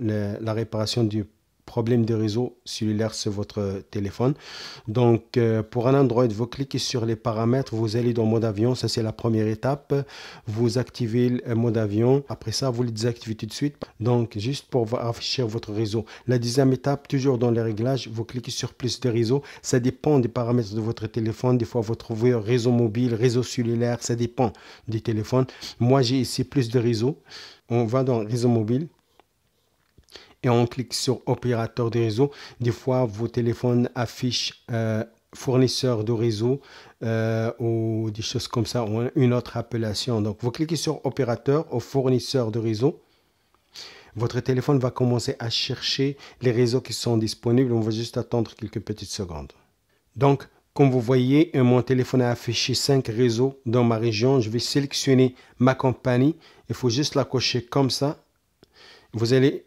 la réparation du problème de réseau cellulaire sur votre téléphone. Donc euh, pour un Android, vous cliquez sur les paramètres, vous allez dans mode avion, ça c'est la première étape. Vous activez le euh, mode avion, après ça vous le désactivez tout de suite. Donc juste pour afficher votre réseau. La deuxième étape, toujours dans les réglages, vous cliquez sur plus de réseau. Ça dépend des paramètres de votre téléphone. Des fois vous trouvez réseau mobile, réseau cellulaire, ça dépend du téléphone Moi j'ai ici plus de réseau. On va dans réseau mobile et on clique sur opérateur de réseau. Des fois, vos téléphones affichent euh, fournisseur de réseau euh, ou des choses comme ça, ou une autre appellation. Donc, vous cliquez sur opérateur ou fournisseur de réseau. Votre téléphone va commencer à chercher les réseaux qui sont disponibles. On va juste attendre quelques petites secondes. Donc, comme vous voyez, euh, mon téléphone a affiché 5 réseaux dans ma région. Je vais sélectionner ma compagnie. Il faut juste la cocher comme ça. Vous allez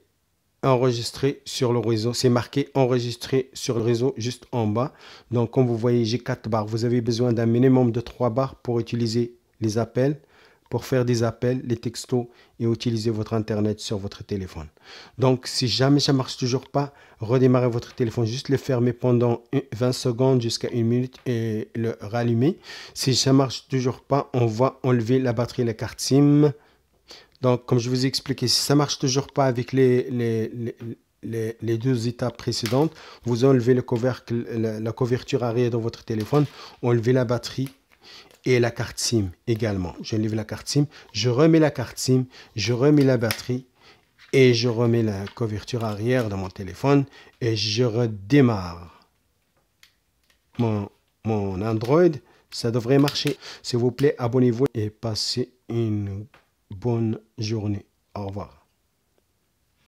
enregistré sur le réseau. C'est marqué enregistré sur le réseau juste en bas. Donc, comme vous voyez, j'ai quatre barres. Vous avez besoin d'un minimum de 3 barres pour utiliser les appels, pour faire des appels, les textos et utiliser votre Internet sur votre téléphone. Donc, si jamais ça marche toujours pas, redémarrez votre téléphone, juste le fermer pendant 20 secondes jusqu'à une minute et le rallumer. Si ça marche toujours pas, on va enlever la batterie la carte SIM. Donc, comme je vous ai expliqué, si ça marche toujours pas avec les, les, deux étapes précédentes, vous enlevez le la, couverture arrière de votre téléphone, enlevez la batterie et la carte SIM également. lève la carte SIM, je remets la carte SIM, je remets la batterie et je remets la couverture arrière de mon téléphone et je redémarre mon, mon Android. Ça devrait marcher. S'il vous plaît, abonnez-vous et passez une bonne journée. Au revoir.